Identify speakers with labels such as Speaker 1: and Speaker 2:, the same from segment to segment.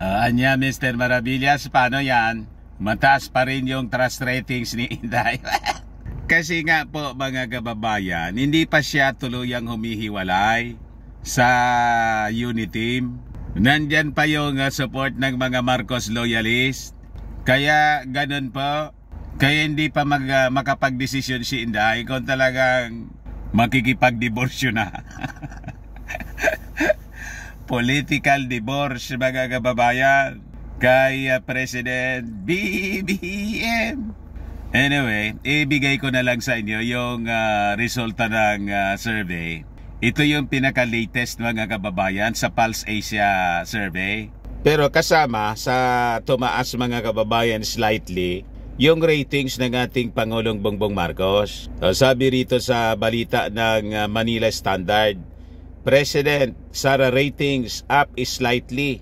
Speaker 1: Uh, anya, Mr. Maravillas, paano yan? Mataas pa rin yung trust ratings ni Inday. Kasi nga po mga kababayan, hindi pa siya tuluyang humihiwalay sa unity team. Nandyan pa yung uh, support ng mga Marcos loyalist. Kaya ganun po. Kaya hindi pa mag, uh, makapag-desisyon si Inday kung talagang makikipag-diborsyo na. political divorce mga kababayan kay uh, President BBM. Anyway, ibigay ko na lang sa inyo yung uh, resulta ng uh, survey. Ito yung pinaka-latest mga kababayan sa Pulse Asia survey. Pero kasama sa tumaas mga kababayan slightly, yung ratings ng ating Pangulong Bongbong Marcos. sabi rito sa balita ng uh, Manila Standard, President Sara ratings up slightly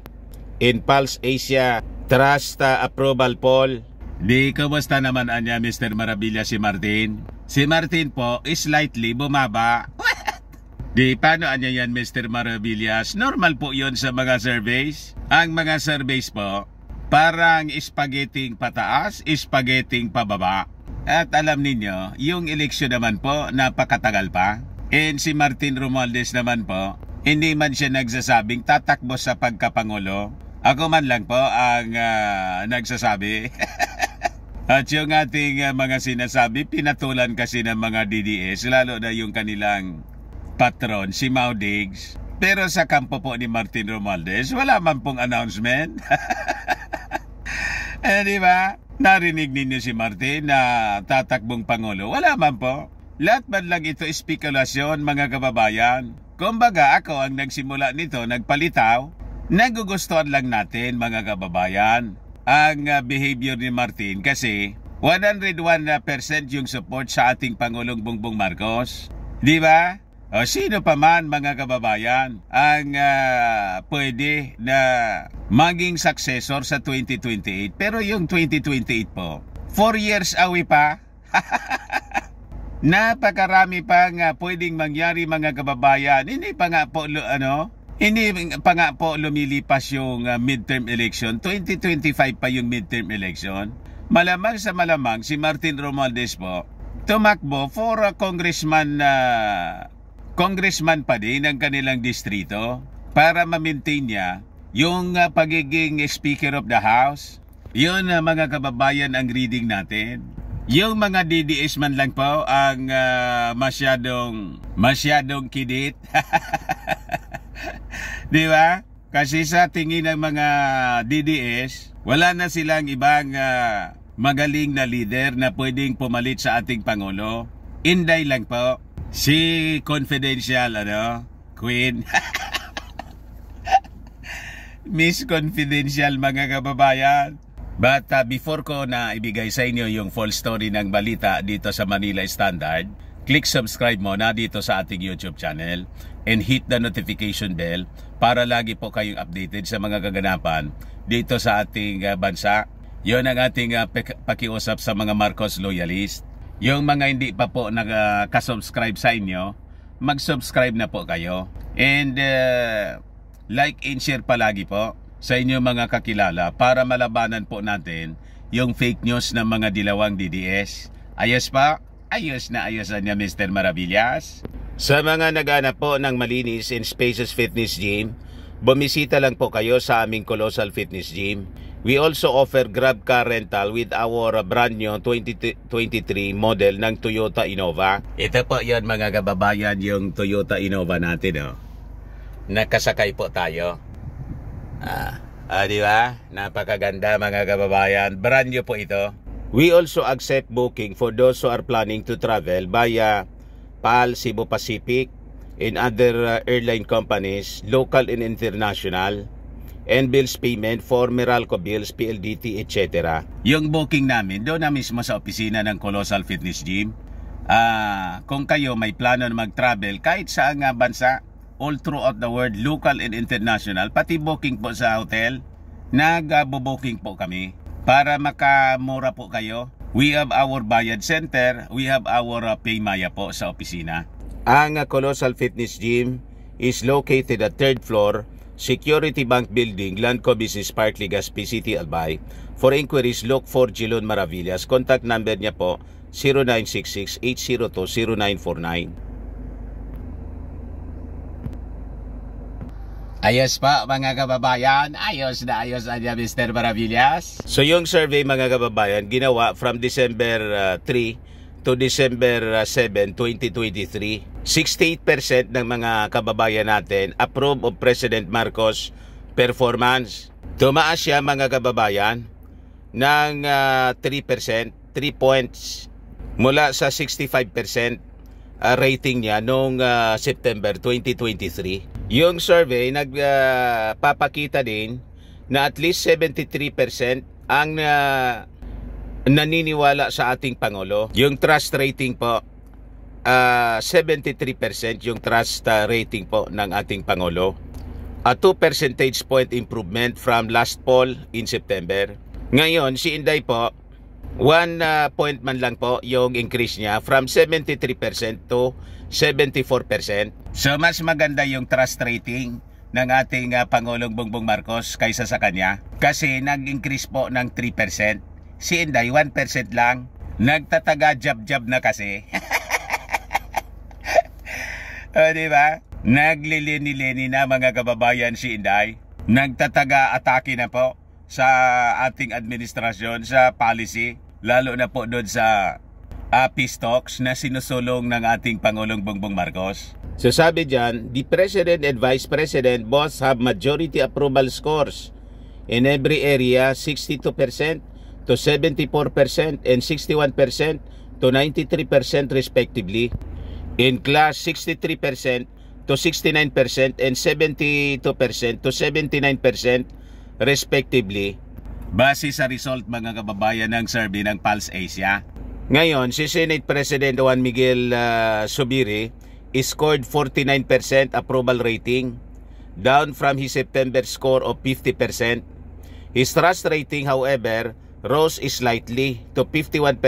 Speaker 1: in Pulse Asia Trasta approval poll. Di kumusta naman anya Mr. Marabilla si Martin? Si Martin po slightly bumaba. What? Di paano anya yan Mr. Maravillas? Normal po yon sa mga surveys. Ang mga surveys po, parang spaghetti pataas, spaghetti pababa. At alam ninyo, yung eleksyon naman po, napakatagal pa. And si Martin Romualdez naman po, hindi man siya nagsasabing tatakbo sa pagkapangulo. Ako man lang po ang uh, nagsasabi. At yung ating uh, mga sinasabi, pinatulan kasi ng mga DDS, lalo na yung kanilang patron, si Mao Diggs. Pero sa kampo po ni Martin Romualdez, wala man pong announcement. eh, di ba? Narinig ninyo si Martin na tatakbong Pangulo. Wala man po. Lahat man lang ito espekulasyon mga kababayan. Kumbaga ako ang nagsimula nito nagpalitaw. Nagugustuhan lang natin mga kababayan ang ah, behavior ni Martin kasi 101% yung support sa ating Pangulong Bongbong Marcos. Di ba? O sino pa man mga kababayan ang uh, pwede na maging successor sa 2028. Pero yung 2028 po, 4 years away pa. Napakarami pa nga pwedeng mangyari mga kababayan. Hindi pa nga po ano, hindi pa nga po lumilipas yung uh, midterm election. 2025 pa yung midterm election. Malamang sa malamang si Martin Romualdez po tumakbo for a congressman na uh, congressman pa din ng kanilang distrito para ma-maintain niya yung uh, pagiging Speaker of the House. Yun uh, mga kababayan ang reading natin. Yung mga DDS man lang po ang uh, masyadong masyadong kidit. 'Di ba? Kasi sa tingin ng mga DDS, wala na silang ibang uh, magaling na leader na pwedeng pumalit sa ating pangulo. Inday lang po si confidential ano, queen. Miss Confidential mga kababayan. But uh, before ko na ibigay sa inyo yung full story ng balita dito sa Manila Standard, click subscribe mo na dito sa ating YouTube channel and hit the notification bell para lagi po kayong updated sa mga kaganapan dito sa ating uh, bansa. Yon ang ating uh, pakiusap sa mga Marcos loyalist. Yung mga hindi pa po nag-subscribe uh, sa inyo, mag-subscribe na po kayo. And uh, like and share palagi po sa inyo mga kakilala para malabanan po natin yung fake news ng mga dilawang DDS. Ayos pa? Ayos na ayos na niya Mr. Maravillas. Sa mga naghanap po ng malinis in Spaces Fitness Gym, bumisita lang po kayo sa aming Colossal Fitness Gym. We also offer grab car rental with our brand new 2023 model ng Toyota Innova. Ito po yon mga kababayan yung Toyota Innova natin. Oh. Nakasakay po tayo. Ah, ah di ba? Napakaganda mga kababayan. Brand new po ito. We also accept booking for those who are planning to travel via PAL Cebu Pacific and other uh, airline companies, local and international and bills payment for Meralco bills, PLDT, etc. Yung booking namin, doon na mismo sa opisina ng Colossal Fitness Gym. Ah, kung kayo may plano na mag-travel kahit saan nga ah, bansa, all throughout the world, local and international, pati booking po sa hotel, nagbo booking po kami para makamura po kayo. We have our bayad center, we have our uh, Paymaya po sa opisina. Ang Colossal Fitness Gym is located at 3rd floor, Security Bank Building, Landco Business Park, Legazpi City, Albay. For inquiries, look for Jilon Maravillas. Contact number niya po 0966-802-0949. Ayos pa mga kababayan, ayos na ayos na niya Mr. Maravillas. So yung survey mga kababayan ginawa from December uh, 3 to December uh, 7, 2023. 68% ng mga kababayan natin approve of President Marcos performance. Tumaas siya mga kababayan ng uh, 3%, 3 points mula sa 65% uh, rating niya noong uh, September 2023 yung survey nagpapakita ah, uh, din na at least 73% ang uh, naniniwala sa ating Pangulo. Yung trust rating po, uh, ah, 73% yung trust uh, rating po ng ating Pangulo. A 2 percentage point improvement from last poll in September. Ngayon, si Inday po, One uh, point man lang po yung increase niya from 73% to 74%. So mas maganda yung trust rating ng ating uh, Pangulong Bongbong Marcos kaysa sa kanya kasi nag-increase po ng 3%. Si Inday 1% lang. Nagtataga jab-jab na kasi. o di ba? Naglilini-lini na mga kababayan si Inday. Nagtataga atake na po sa ating administrasyon sa policy lalo na po doon sa uh, ah, stocks na sinusulong ng ating Pangulong Bongbong Marcos. So sabi dyan, the President and Vice President both have majority approval scores in every area 62% to 74% and 61% to 93% respectively. In class 63% to 69% and 72% to 79% respectively base sa result mga kababayan ng survey ng Pulse Asia. Ngayon, si Senate President Juan Miguel uh, Subiri scored 49% approval rating, down from his September score of 50%. His trust rating, however, rose slightly to 51%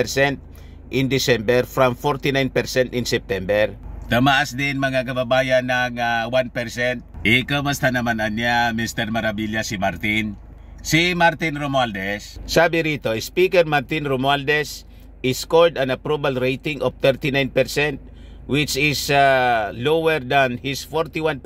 Speaker 1: in December from 49% in September. Tamaas din mga kababayan ng uh, ah, 1% E basta naman niya, Mr. Marabilla, si Martin? Si Martin Romualdez. Sabi rito, Speaker Martin Romualdez scored an approval rating of 39% which is uh, lower than his 41%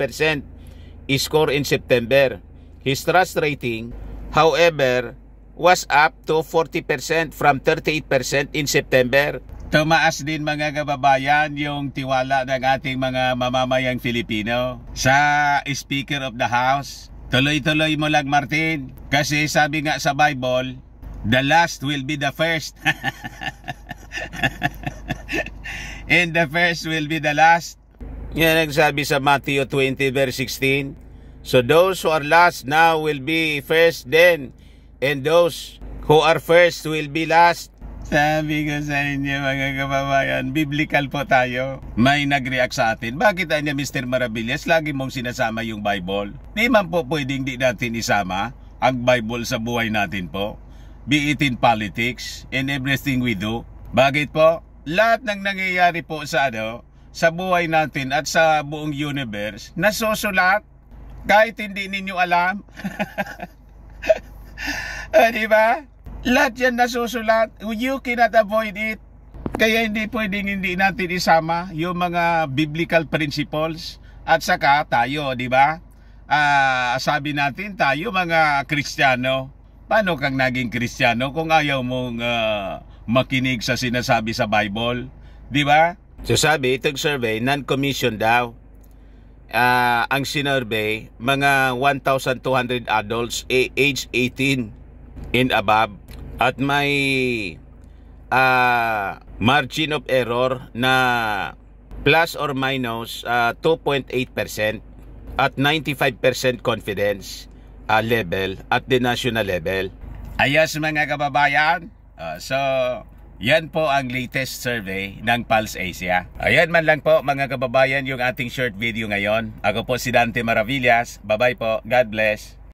Speaker 1: score in September. His trust rating, however, was up to 40% from 38% in September. Tumaas din mga kababayan yung tiwala ng ating mga mamamayang Filipino sa Speaker of the House. Tuloy-tuloy mo lang Martin kasi sabi nga sa Bible, the last will be the first. And the first will be the last. Yan ang sabi sa Matthew 20 verse 16. So those who are last now will be first then and those who are first will be last. Sabi ko sa inyo mga kababayan, biblical po tayo. May nag-react sa atin. Bakit niya Mr. Marabillas lagi mong sinasama yung Bible? Di man po pwedeng di natin isama ang Bible sa buhay natin po. Be it in politics and everything we do. Bakit po? Lahat ng nangyayari po sa ano, sa buhay natin at sa buong universe, nasusulat kahit hindi ninyo alam. ah, di ba? Lahat yan nasusulat. You cannot avoid it. Kaya hindi pwedeng hindi natin isama yung mga biblical principles at saka tayo, di ba? Uh, sabi natin tayo mga Kristiyano, paano kang naging Kristiyano kung ayaw mong uh, makinig sa sinasabi sa Bible? Di ba? So sabi, itong survey, non-commission daw. Uh, ang sinurvey, mga 1,200 adults eh, age 18 in above at may uh, margin of error na plus or minus uh, ah, 2.8% at 95% confidence uh, level at the national level. Ayos mga kababayan. Uh, so, yan po ang latest survey ng Pulse Asia. Ayan man lang po mga kababayan yung ating short video ngayon. Ako po si Dante Maravillas. Bye-bye po. God bless.